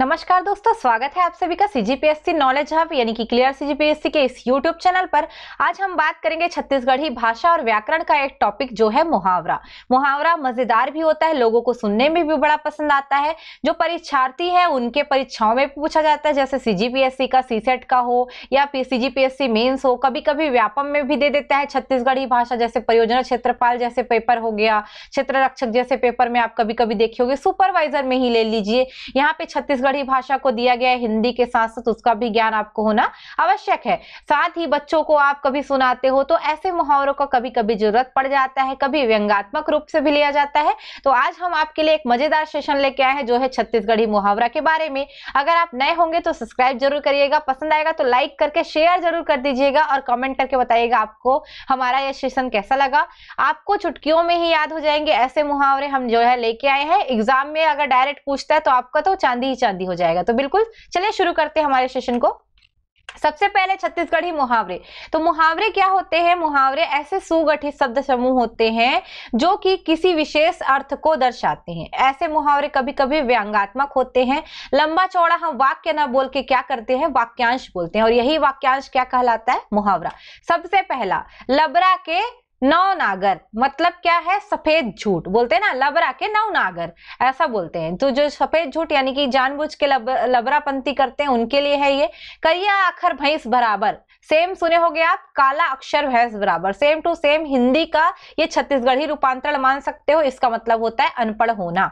नमस्कार दोस्तों स्वागत है आप सभी का सीजीपीएससी नॉलेज हब यानी कि क्लियर सीजीपीएससी के इस यूट्यूब चैनल पर आज हम बात करेंगे छत्तीसगढ़ी भाषा और व्याकरण का एक टॉपिक जो है मुहावरा मुहावरा मजेदार भी होता है लोगों को सुनने में भी बड़ा पसंद आता है जो परीक्षार्थी है उनके परीक्षाओं में पूछा जाता है जैसे सीजीपीएससी का सीसेट का हो या सीजीपीएससी मेन्स हो कभी कभी व्यापम में भी दे देता है छत्तीसगढ़ी भाषा जैसे परियोजना क्षेत्रपाल जैसे पेपर हो गया क्षेत्र रक्षक जैसे पेपर में आप कभी कभी देखे सुपरवाइजर में ही ले लीजिए यहाँ पे छत्तीसगढ़ छत्तीसगढ़ी भाषा को दिया गया है हिंदी के साथ साथ उसका भी ज्ञान आपको होना आवश्यक है साथ ही बच्चों को आप कभी सुनाते हो तो ऐसे मुहावरों का कभी कभी जरूरत पड़ जाता है कभी व्यंगात्मक रूप से भी लिया जाता है तो आज हम आपके लिए एक मजेदार सेशन लेके आए हैं जो है छत्तीसगढ़ी मुहावरा के बारे में अगर आप नए होंगे तो सब्सक्राइब जरूर करिएगा पसंद आएगा तो लाइक करके शेयर जरूर कर दीजिएगा और कमेंट करके बताइएगा आपको हमारा यह सेशन कैसा लगा आपको चुटकियों में ही याद हो जाएंगे ऐसे मुहावरे हम जो है लेके आए हैं एग्जाम में अगर डायरेक्ट पूछता है तो आपका तो चांदी ही चांदी संधि हो जाएगा तो बिल्कुल चलिए शुरू करते हैं हमारे सेशन को सबसे पहले छत्तीसगढ़ी मुहावरे तो मुहावरे क्या होते हैं मुहावरे ऐसे सुगठित शब्द समूह होते हैं जो कि किसी विशेष अर्थ को दर्शाते हैं ऐसे मुहावरे कभी कभी व्यंगात्मक होते हैं लंबा चौड़ा हम वाक्य ना बोल के क्या करते हैं वाक्यांश बोलते हैं और यही वाक्यांश क्या कहलाता है मुहावरा सबसे पहला लबरा के नौ नागर मतलब क्या है सफेद झूठ बोलते हैं ना लबरा के नौ नागर ऐसा बोलते हैं तो जो सफेद झूठ यानी कि जानबूझ के लब, लबरापंथी करते हैं उनके लिए है ये करिया आखर भैंस बराबर सेम सुने हो आप काला अक्षर भैंस बराबर सेम टू सेम हिंदी का ये छत्तीसगढ़ी रूपांतरण मान सकते हो इसका मतलब होता है अनपढ़ होना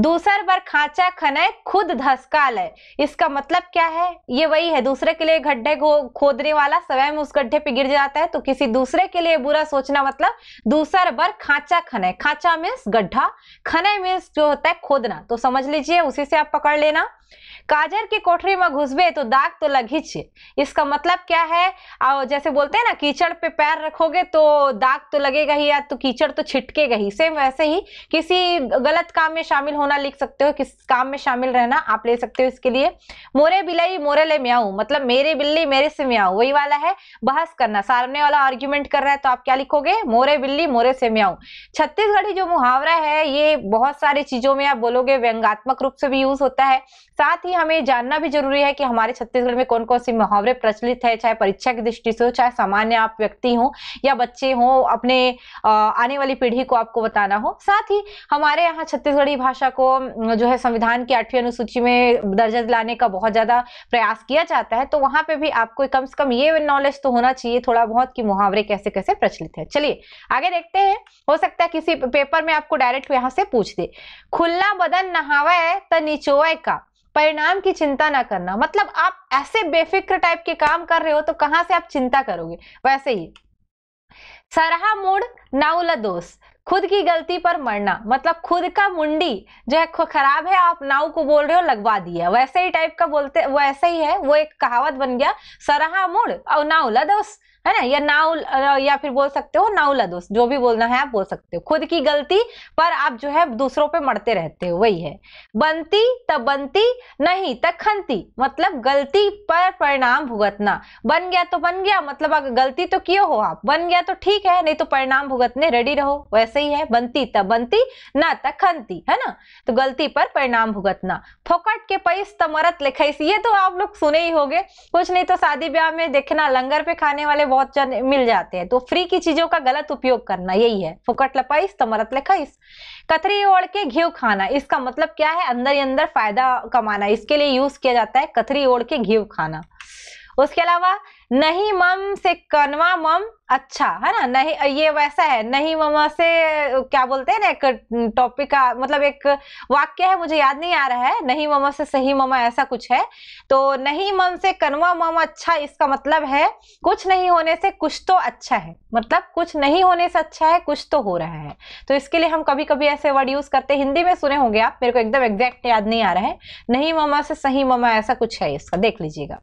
दूसर बार खांचा खनय खुद धसका लय इसका मतलब क्या है ये वही है दूसरे के लिए गड्ढे खोदने वाला स्वयं उस गड्ढे पे गिर जाता है तो किसी दूसरे के लिए बुरा सोचना मतलब दूसर बार खांचा खनय खांचा मीन्स गड्ढा खनय मीन्स जो होता है खोदना तो समझ लीजिए उसी से आप पकड़ लेना की कोठरी में घुसबे तो दाग तो लग ही इसका मतलब क्या है और जैसे बोलते हैं ना कीचड़ पे पैर रखोगे तो दाग तो लगेगा ही या तो कीचड़ तो छिटकेगा ही सेम वैसे ही किसी गलत काम में शामिल होना लिख सकते हो किस काम में शामिल रहना आप ले सकते हो इसके लिए मोरे बिलई मोरे ले म्याऊ मतलब मेरे बिल्ली मेरे से म्याऊ वही वाला है बहस करना सामने वाला आर्ग्यूमेंट कर रहा है तो आप क्या लिखोगे मोरे बिल्ली मोरे से म्याऊ छत्तीसगढ़ी जो मुहावरा है ये बहुत सारी चीजों में आप बोलोगे व्यंगात्मक रूप से भी यूज होता है साथ ही हमें जानना भी जरूरी है कि हमारे छत्तीसगढ़ में कौन कौन से मुहावरे प्रचलित है चाहे परीक्षा की दृष्टि से हो चाहे सामान्य आप व्यक्ति हो या बच्चे हो अपने आने वाली पीढ़ी को आपको बताना हो साथ ही हमारे यहाँ छत्तीसगढ़ी भाषा को जो है संविधान की आठवीं अनुसूची में दर्जा दिलाने का बहुत ज्यादा प्रयास किया जाता है तो वहां पर भी आपको कम से कम ये नॉलेज तो होना चाहिए थोड़ा बहुत कि मुहावरे कैसे कैसे प्रचलित है चलिए आगे देखते हैं हो सकता है किसी पेपर में आपको डायरेक्ट यहाँ से पूछ दे खुला बदन नहावा है तो निचोए का परिणाम की चिंता ना करना मतलब आप ऐसे बेफिक्र टाइप के काम कर रहे हो तो कहां से आप चिंता करोगे वैसे ही सरहा मूड नाउला दोष खुद की गलती पर मरना मतलब खुद का मुंडी जो है खराब है आप नाउ को बोल रहे हो लगवा दिया वैसे ही टाइप का बोलते वैसे ही है वो एक कहावत बन गया सरहा मूड और नाउला दोस्त है ना या नाउ या फिर बोल सकते हो नाउला दोस्त जो भी बोलना है आप बोल सकते हो खुद की गलती पर आप जो है दूसरों पे मरते रहते हो वही है बनती तब बनती नहीं तब खनती मतलब गलती पर परिणाम भुगतना बन गया तो बन गया मतलब अगर गलती तो क्यों हो आप बन गया तो ठीक है नहीं तो परिणाम भुगतने रेडी रहो वैसे ही है बनती तब बनती ना तक खनती है ना तो गलती पर परिणाम भुगतना फोकट के पैस तमरत लिखे ये तो आप लोग सुने ही होंगे कुछ नहीं तो शादी ब्याह में देखना लंगर पे खाने वाले वाउचर मिल जाते हैं तो फ्री की चीजों का गलत उपयोग करना यही है फुकट लपाइस तो मरत लखाइस कथरी ओढ़ के घी खाना इसका मतलब क्या है अंदर ही अंदर फायदा कमाना इसके लिए यूज किया जाता है कथरी ओढ़ के घी खाना उसके अलावा नहीं मम से कनवा मम अच्छा है ना नहीं ये वैसा है नहीं ममा से क्या बोलते हैं ना एक टॉपिक का मतलब एक वाक्य है मुझे याद नहीं आ रहा है नहीं ममा से सही ममा ऐसा कुछ है तो नहीं मम से कनवा मम अच्छा इसका मतलब है कुछ नहीं होने से कुछ तो अच्छा है मतलब कुछ नहीं होने से अच्छा है कुछ तो हो रहा है तो इसके लिए हम कभी कभी ऐसे वर्ड यूज करते हिंदी में सुने होंगे आप मेरे को एकदम एग्जैक्ट याद नहीं आ रहा है नहीं ममा से सही ममा ऐसा कुछ है इसका देख लीजिएगा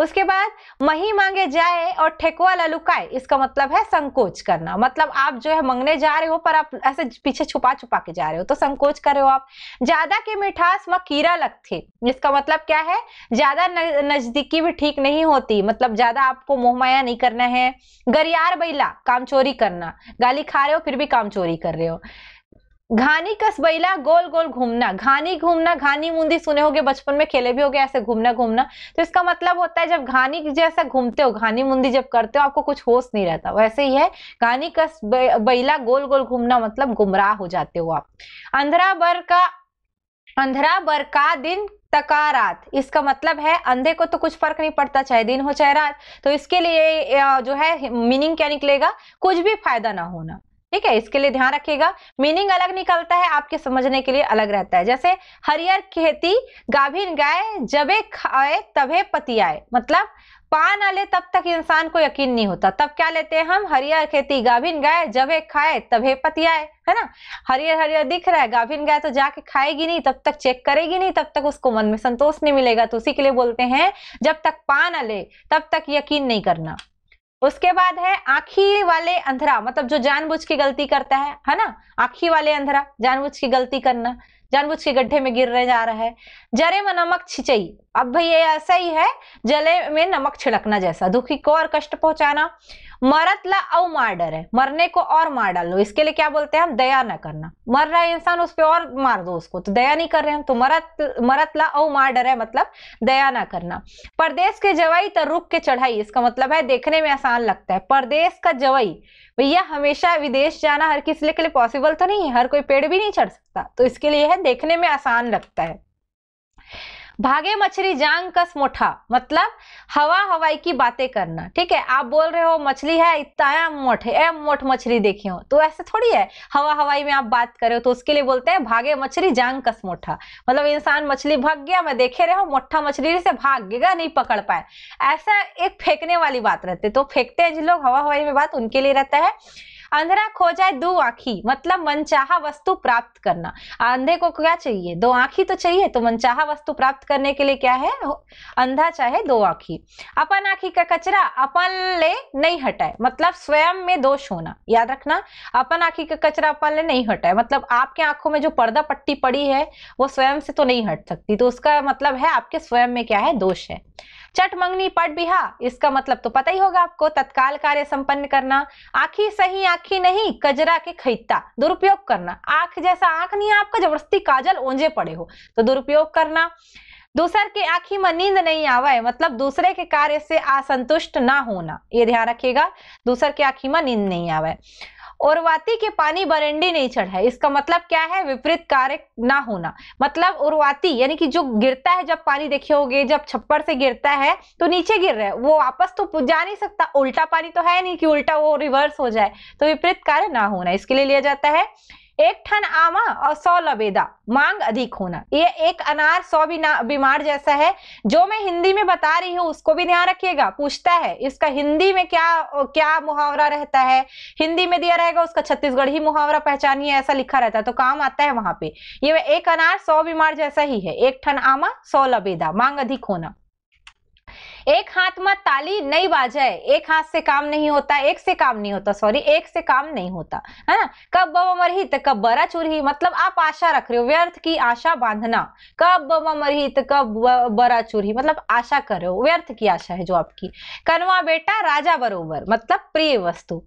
उसके बाद मही मांगे जाए और ठेकुआ ललुकाए इसका मतलब है संकोच करना मतलब आप जो है मंगने जा रहे हो पर आप ऐसे पीछे छुपा छुपा के जा रहे हो तो संकोच कर रहे हो आप ज्यादा की मिठास म कीड़ा लगते इसका मतलब क्या है ज्यादा नजदीकी भी ठीक नहीं होती मतलब ज्यादा आपको मोहमाया नहीं करना है गरियार बैला काम चोरी करना गाली खा रहे हो फिर भी काम चोरी कर रहे हो घानी कसबैला गोल गोल घूमना घानी घूमना घानी मुंदी सुने होगे बचपन में खेले भी होगे ऐसे घूमना घूमना तो इसका मतलब होता है जब घानी जैसा घूमते हो घानी मुंदी जब करते हो आपको कुछ होश नहीं रहता वैसे ही है घानी कस बैला गोल गोल घूमना मतलब गुमराह हो जाते हो आप अंधरा बर का अंधरा बर का दिन तकारात इसका मतलब है अंधे को तो कुछ फर्क नहीं पड़ता चाहे दिन हो चाहे रात तो इसके लिए जो है मीनिंग क्या निकलेगा कुछ भी फायदा ना होना ठीक है इसके लिए ध्यान रखिएगा मीनिंग अलग निकलता है आपके समझने के लिए अलग रहता है जैसे हरियर खेती गाभिन गाय जबे खाए तबे पतियाए मतलब पान आले ले तब तक इंसान को यकीन नहीं होता तब क्या लेते हैं हम हरियर खेती गाभिन गाय जबे खाए तबे पतियाए है ना हरियर हरियर दिख रहा है गाभिन गाय तो जाके खाएगी नहीं तब तक चेक करेगी नहीं तब तक उसको मन में संतोष नहीं मिलेगा तो उसी के लिए बोलते हैं जब तक पान आले ले तब तक यकीन नहीं करना उसके बाद है आंखी वाले अंधरा मतलब जो जानबूझ की गलती करता है है ना आंखी वाले अंधरा जानबूझ की गलती करना जानबूझ के गड्ढे में गिर रहे जा रहा है जरे में नमक छिचई अब भाई ये ऐसा ही है जले में नमक छिड़कना जैसा दुखी को और कष्ट पहुंचाना मरत ला औ मार है मरने को और मार डालो इसके लिए क्या बोलते हैं हम दया ना करना मर रहा है इंसान उस पर और मार दो उसको तो दया नहीं कर रहे हम तो मरत मरतला औ मार है मतलब दया ना करना परदेश के जवाई तो रुक के चढ़ाई इसका मतलब है देखने में आसान लगता है परदेश का जवाई भैया हमेशा विदेश जाना हर किसी के लिए पॉसिबल तो नहीं है हर कोई पेड़ भी नहीं चढ़ सकता तो इसके लिए है देखने में आसान लगता है भागे मछली जांग कस मोठा मतलब हवा हवाई की बातें करना ठीक है आप बोल रहे हो मछली है इतना मोठ है मोठ मछली देखी हो तो ऐसे थोड़ी है हवा हवाई में आप बात कर रहे हो तो उसके लिए बोलते हैं भागे मछली जांग कस मोठा मतलब इंसान मछली भाग गया मैं देखे रहे मोठा मछली से गया नहीं पकड़ पाए ऐसा एक फेंकने वाली बात रहती है तो फेंकते हैं जिन लोग हवा हवाई में बात उनके लिए रहता है अंधेरा जाए दो आंखी मतलब मनचाहा वस्तु प्राप्त करना अंधे को क्या चाहिए दो आंखी तो चाहिए तो मनचाहा वस्तु प्राप्त करने के लिए क्या है अंधा चाहे दो आंखी अपन आंखी का कचरा अपन ले नहीं हटाए मतलब स्वयं में दोष होना याद रखना अपन आंखी का कचरा अपन ले नहीं हटाए मतलब आपके आंखों में जो पर्दा पट्टी पड़ी है वो स्वयं से तो नहीं हट सकती तो उसका मतलब है आपके स्वयं में क्या है दोष है चट मंगनी पट बिहा इसका मतलब तो पता ही होगा आपको तत्काल कार्य संपन्न करना आंखी सही आंखी नहीं कजरा के खरीदता दुरुपयोग करना आंख जैसा आंख नहीं है आपका जबरदस्ती काजल ओंजे पड़े हो तो दुरुपयोग करना दूसर के आंखी में नींद नहीं आवा है मतलब दूसरे के कार्य से असंतुष्ट ना होना ये ध्यान रखिएगा दूसर के आंखी में नींद नहीं आवा है उर्वाती के पानी बरंडी नहीं चढ़ा है इसका मतलब क्या है विपरीत कार्य ना होना मतलब उर्वाती यानी कि जो गिरता है जब पानी देखे होगे जब छप्पर से गिरता है तो नीचे गिर रहा है वो वापस तो जा नहीं सकता उल्टा पानी तो है नहीं कि उल्टा वो रिवर्स हो जाए तो विपरीत कार्य ना होना इसके लिए लिया जाता है एक ठन आमा और सौ लबेदा मांग अधिक होना ये एक अनार सौ बीमार जैसा है जो मैं हिंदी में बता रही हूँ उसको भी ध्यान रखिएगा पूछता है इसका हिंदी में क्या क्या मुहावरा रहता है हिंदी में दिया रहेगा उसका छत्तीसगढ़ ही मुहावरा पहचानिए ऐसा लिखा रहता है तो काम आता है वहां पे ये एक अनार सौ बीमार जैसा ही है एक ठन आमा सौ लबेदा मांग अधिक होना एक हाथ में ताली नहीं बाजे एक हाथ से काम नहीं होता एक से काम नहीं होता सॉरी एक से काम नहीं होता है ना कब तो कब बरा चूरही मतलब आप आशा रख रहे हो व्यर्थ की आशा बांधना कब तो कब बरा चुरही मतलब आशा कर रहे हो व्यर्थ की आशा है जो आपकी कनवा बेटा राजा बरोबर मतलब प्रिय वस्तु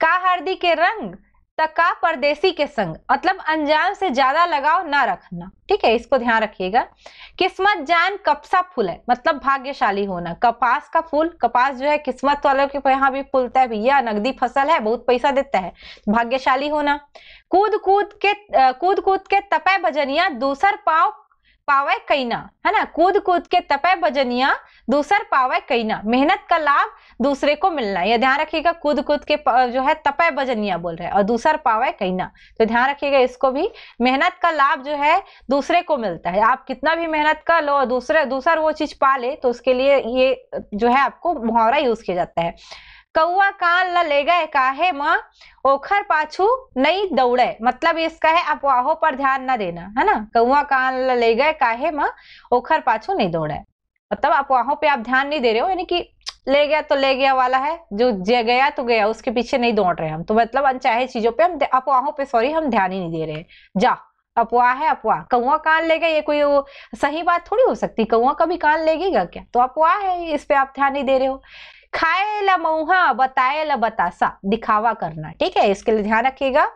का हरदी के रंग तका परदेसी के संग मतलब अनजान से ज्यादा लगाव ना रखना ठीक है इसको ध्यान रखिएगा किस्मत जान कपसा फूल है मतलब भाग्यशाली होना कपास का फूल कपास जो है किस्मत वालों के यहाँ भी फूलता है भैया नगदी फसल है बहुत पैसा देता है भाग्यशाली होना कूद कूद के कूद कूद के तपे भजनिया दूसर पाव पावे कैना है ना कूद कूद के तपे बजनिया दूसर पावे कैना मेहनत का लाभ दूसरे को मिलना यह ध्यान रखिएगा कूद कूद के जो है तपे बजनिया बोल रहे हैं और दूसर पावे कैना तो ध्यान रखिएगा इसको भी मेहनत का लाभ जो है दूसरे को मिलता है आप कितना भी मेहनत कर लो दूसरे दूसर वो चीज पा ले तो उसके लिए ये जो है आपको मुहावरा यूज किया जाता है कौआ कान ल ले गए काहे माँ ओखर पाछू नहीं दौड़े मतलब इसका है अफवाहों पर ध्यान न देना है ना कौआ कान ल ले गए काहे माँ ओखर पाछू नहीं दौड़े मतलब अफवाहों पे आप ध्यान नहीं दे रहे हो यानी कि ले गया तो ले गया वाला है जो गया तो गया उसके पीछे नहीं दौड़ रहे हम तो मतलब अनचाहे चीजों पे हम अफवाहों पे सॉरी हम ध्यान ही नहीं दे रहे जा अफवाह है अफवाह कौआ कान ले गया ये कोई सही बात थोड़ी हो सकती कौआ कभी कान लेगेगा क्या तो अफवाह है इस पे आप ध्यान नहीं दे रहे हो खाए ला मऊहा बताए ला बतासा दिखावा करना ठीक है इसके लिए ध्यान रखिएगा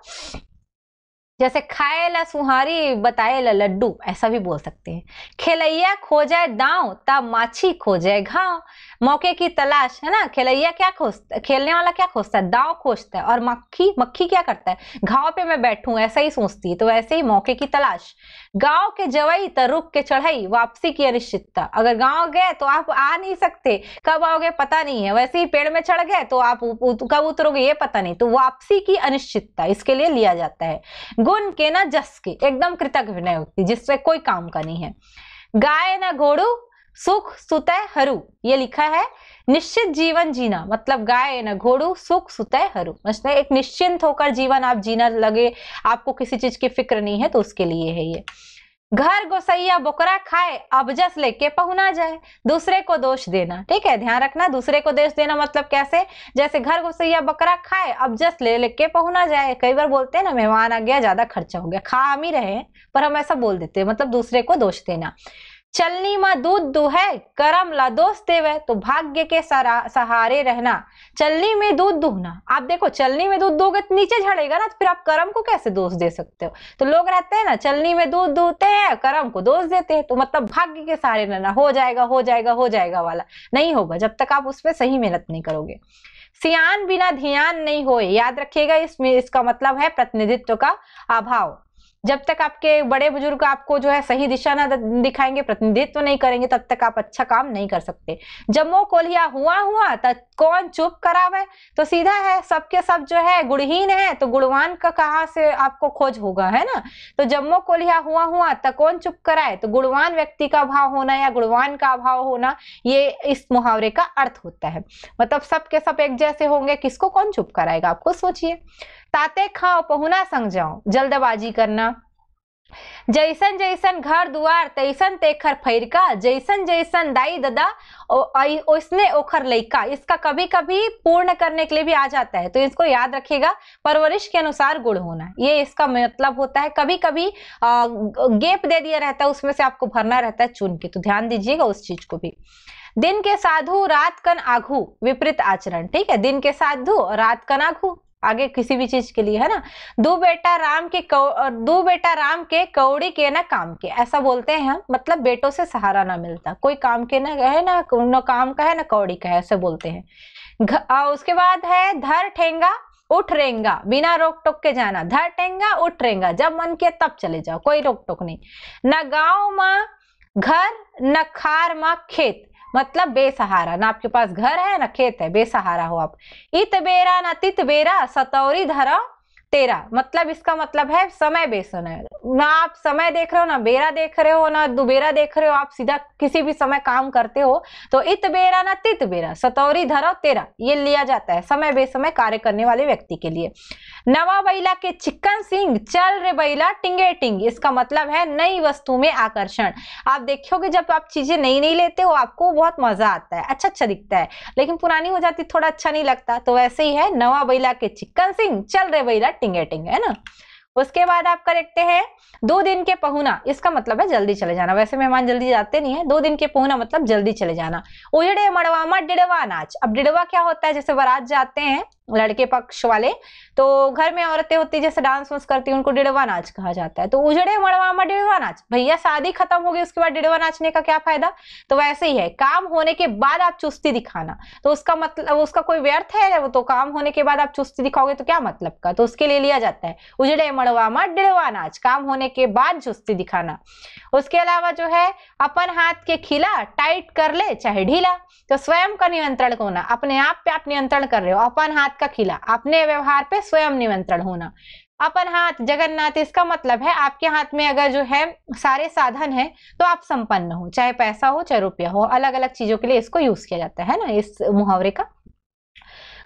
जैसे खाए ला सुहारी बताए ला लड्डू ऐसा भी बोल सकते हैं खेलैया खो जाए दाव ता माछी खो जाए घाव मौके की तलाश है ना खेलैया क्या खोजता खेलने वाला क्या खोजता है दाव खोजता है और मक्खी मक्खी क्या करता है घाव पे मैं बैठू ऐसा ही सोचती है तो वैसे ही मौके की तलाश गांव के जवाई तो रुक के चढ़ाई वापसी की अनिश्चितता अगर गांव गए तो आप आ नहीं सकते कब आओगे पता नहीं है वैसे ही पेड़ में चढ़ गए तो आप कब उतरोगे ये पता नहीं तो वापसी की अनिश्चितता इसके लिए लिया जाता है गुण के ना जस के एकदम कृतज्ञ होती जिससे कोई काम का नहीं है गाय ना घोड़ू सुख सुत हरु ये लिखा है निश्चित जीवन जीना मतलब गाय न घोड़ू सुख सुत हरु मतलब एक निश्चिंत होकर जीवन आप जीना लगे आपको किसी चीज की फिक्र नहीं है तो उसके लिए है ये घर गोसैया बोकरा खाए अबजस लेके पहुना जाए दूसरे को दोष देना ठीक है ध्यान रखना दूसरे को दोष देना मतलब कैसे जैसे घर गोसैया बकरा खाए अबजस ले लेके पहुना जाए कई बार बोलते हैं ना मेहमान आ गया ज्यादा खर्चा हो गया खा हम ही रहे पर हम ऐसा बोल देते हैं मतलब दूसरे को दोष देना चलनी में दूध दुहै करम ला दोस्त देवे तो भाग्य के सहारे रहना चलनी में दूध दुहना आप देखो चलनी में दूध दोगे तो नीचे झड़ेगा ना तो फिर आप करम को कैसे दोष दे सकते हो तो लोग रहते हैं ना चलनी में दूध दूहते हैं करम को दोष देते हैं तो मतलब भाग्य के सहारे रहना हो जाएगा हो जाएगा हो जाएगा वाला नहीं होगा जब तक आप उस पर सही मेहनत नहीं करोगे सियान बिना ध्यान नहीं हो याद रखिएगा इसमें इसका मतलब है प्रतिनिधित्व का अभाव जब तक आपके बड़े बुजुर्ग आपको जो है सही दिशा ना दिखाएंगे प्रतिनिधित्व नहीं करेंगे तब तक आप अच्छा काम नहीं कर सकते जम्मो कोलिया हुआ हुआ तब कौन चुप करावे तो सीधा है सबके सब जो है गुणहीन है तो गुणवान का कहा से आपको खोज होगा है ना तो जम्मो कोलिया हुआ हुआ तब कौन चुप कराए तो गुणवान व्यक्ति का अभाव होना या गुणवान का अभाव होना ये इस मुहावरे का अर्थ होता है मतलब सबके सब एक जैसे होंगे किसको कौन चुप कराएगा आपको सोचिए ताते खाओ पहुना संग जाओ जल्दबाजी करना जैसन जैसन घर दुआर तैसन तेखर फैरका जैसन जैसन दाई ददा उसने ओखर लैका इसका कभी कभी पूर्ण करने के लिए भी आ जाता है तो इसको याद रखिएगा परवरिश के अनुसार गुड़ होना ये इसका मतलब होता है कभी कभी गेप दे दिया रहता है उसमें से आपको भरना रहता है चुन के तो ध्यान दीजिएगा उस चीज को भी दिन के साधु रात कन आघू विपरीत आचरण ठीक है दिन के साधु रात कन आघू आगे किसी भी चीज के लिए है ना दो बेटा राम के दो बेटा राम के कौड़ी के ना काम के ऐसा बोलते हैं हम मतलब बेटों से सहारा ना मिलता कोई काम के ना है ना न काम का है ना कौड़ी का है ऐसे बोलते हैं आ, उसके बाद है धर ठेंगा उठ रहेगा बिना रोक टोक के जाना धर ठेंगा उठ रहेगा जब मन किया तब चले जाओ कोई रोक टोक नहीं न गाँव माँ घर न खार माँ खेत मतलब बेसहारा ना आपके पास घर है ना खेत है बेसहारा हो आप इत बेरा ना तित बेरा सतौरी धरा तेरह मतलब इसका मतलब है समय बेसन है ना आप समय देख रहे हो ना बेरा देख रहे हो ना दुबेरा देख रहे हो आप सीधा किसी भी समय काम करते हो तो इत बेरा ना तित बेरा सतौरी धरो तेरा ये लिया जाता है समय बेसमय कार्य करने वाले व्यक्ति के लिए नवा बैला के चिकन सिंह चल रे बैला टिंगे टिंग इसका मतलब है नई वस्तु में आकर्षण आप देखोगे जब आप चीजें नई नई लेते हो आपको बहुत मजा आता है अच्छा अच्छा दिखता है लेकिन पुरानी हो जाती थोड़ा अच्छा नहीं लगता तो वैसे ही है नवा बैला के चिकन सिंह चल रे बैला टिंगेटिंग है ना उसके बाद आपका देखते हैं दो दिन के पहुना इसका मतलब है जल्दी चले जाना वैसे मेहमान जल्दी जाते नहीं है दो दिन के पहुना मतलब जल्दी चले जाना उजड़े मड़वामा डिडवा नाच अब डिडवा क्या होता है जैसे बारात जाते हैं लड़के पक्ष वाले तो घर में औरतें होती जैसे डांस वंस करती उनको डिडवा नाच कहा जाता है तो उजड़े मड़वामा डिडवा नाच भैया शादी खत्म होगी उसके बाद डिडवा नाचने का क्या फायदा तो वैसे ही है काम होने के बाद आप चुस्ती दिखाना तो उसका मतलब उसका कोई व्यर्थ है वो तो काम होने के बाद आप चुस्ती दिखाओगे तो क्या मतलब का तो उसके लिए लिया जाता है उजड़े मड़वामा डिडवा नाच काम होने के बाद चुस्ती दिखाना उसके अलावा जो है अपन हाथ के खिला टाइट कर ले चाहे ढीला तो स्वयं का नियंत्रण होना अपने आप पे आप नियंत्रण कर रहे हो अपन हाथ का किला अपने व्यवहार पे स्वयं निमंत्रण होना अपन हाथ जगन्नाथ इसका मतलब है आपके हाथ में अगर जो है सारे साधन है तो आप संपन्न हो चाहे पैसा हो चाहे रुपया हो अलग अलग चीजों के लिए इसको यूज किया जाता है ना इस मुहावरे का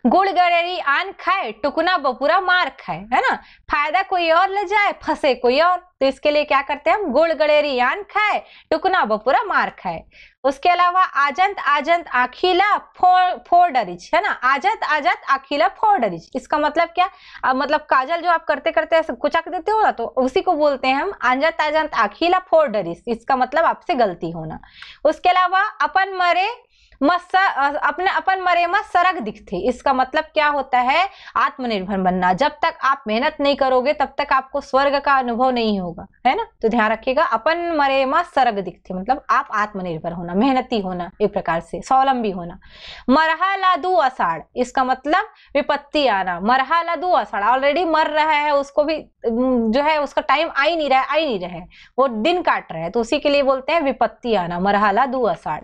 गुड़ गरेरी आन खाए टुकना बपुरा मार खाए है ना फायदा कोई और ले जाए फंसे कोई और तो इसके लिए क्या करते हैं हम गुड़ गड़ेरी आन खाए टुकना बपुरा मार खाए उसके अलावा आजंत आजंत आखिला फोर है ना आजंत आजंत आखिला फोर इसका मतलब क्या अब मतलब काजल जो आप करते करते ऐसे कुचक देते हो ना तो उसी को बोलते हैं हम आजंत आजंत आखिला फोर इसका मतलब आपसे गलती होना उसके अलावा अपन मरे अपने अपन मरे मत सरक दिखते इसका मतलब क्या होता है आत्मनिर्भर बनना जब तक आप मेहनत नहीं करोगे तब तक आपको स्वर्ग का अनुभव नहीं होगा है ना तो ध्यान रखिएगा अपन मरे मत सरक दिखते मतलब आप आत्मनिर्भर होना मेहनती होना एक प्रकार से स्वावलंबी होना मरहा लादू अषाढ़ इसका मतलब विपत्ति आना मरहा लादू अषाढ़ ऑलरेडी मर रहा है उसको भी जो है उसका टाइम आ ही नहीं रहा है आ ही नहीं रहा है वो दिन काट रहा है तो उसी के लिए बोलते हैं विपत्ति आना मरहाला दू अषाढ़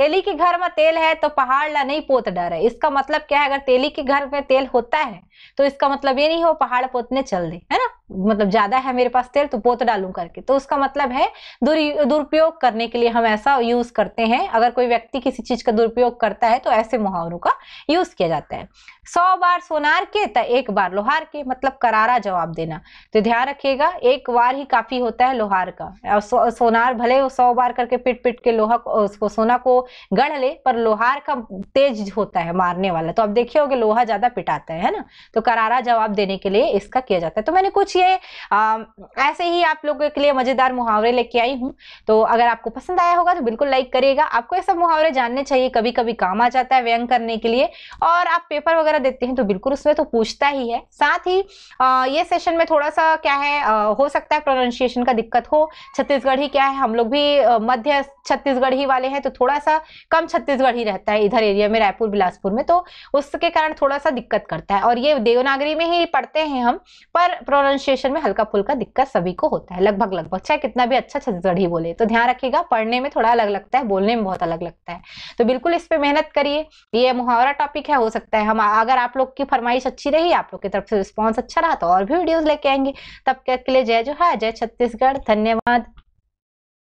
तेली के घर में तेल है तो पहाड़ ला नहीं पोत डर है इसका मतलब क्या है अगर तेली के घर में तेल होता है तो इसका मतलब ये नहीं हो पहाड़ पोतने चल दे है ना मतलब ज्यादा है मेरे पास तेल तो पोत डालू करके तो उसका मतलब है दुर दुरुपयोग करने के लिए हम ऐसा यूज करते हैं अगर कोई व्यक्ति किसी चीज का दुरुपयोग करता है तो ऐसे मुहावरों का यूज किया जाता है सौ बार सोनार के तो एक बार लोहार के मतलब करारा जवाब देना तो ध्यान रखिएगा एक बार ही काफी होता है लोहार का सो, सोनार भले सौ बार करके पिट पिट के लोहा को उसको सोना को गढ़ ले पर लोहार का तेज होता है मारने वाला तो अब देखिए होगे लोहा ज्यादा पिटाता है, ना तो करारा जवाब देने के लिए इसका किया जाता है तो मैंने कुछ ये आ, ऐसे ही आप लोगों के लिए मजेदार मुहावरे लेके आई हूँ तो अगर आपको पसंद आया होगा तो बिल्कुल लाइक करिएगा आपको ये सब मुहावरे जानने चाहिए कभी कभी काम आ जाता है व्यंग करने के लिए और आप पेपर वगैरह देते हैं तो बिल्कुल उसमें तो पूछता ही है साथ ही आ, ये सेशन में थोड़ा सा क्या है आ, हो सकता है प्रोनाउंसिएशन का दिक्कत हो छत्तीसगढ़ी क्या है हम लोग भी मध्य छत्तीसगढ़ी वाले हैं तो थोड़ा सा थोड़ा कम छत्तीसगढ़ ही रहता है इधर एरिया में रायपुर बिलासपुर में तो उसके कारण थोड़ा सा दिक्कत करता है और ये देवनागरी में ही पढ़ते हैं हम पर प्रोनाउंसिएशन में हल्का फुल्का दिक्कत सभी को होता है लगभग लगभग चाहे कितना भी अच्छा छत्तीसगढ़ बोले तो ध्यान रखिएगा पढ़ने में थोड़ा अलग लगता है बोलने में बहुत अलग लगता है तो बिल्कुल इस पर मेहनत करिए ये मुहावरा टॉपिक है हो सकता है हम अगर आप लोग की फरमाइश अच्छी रही आप लोग की तरफ से रिस्पॉन्स अच्छा रहा तो और भी वीडियोज लेके आएंगे तब तक के लिए जय जो है जय छत्तीसगढ़ धन्यवाद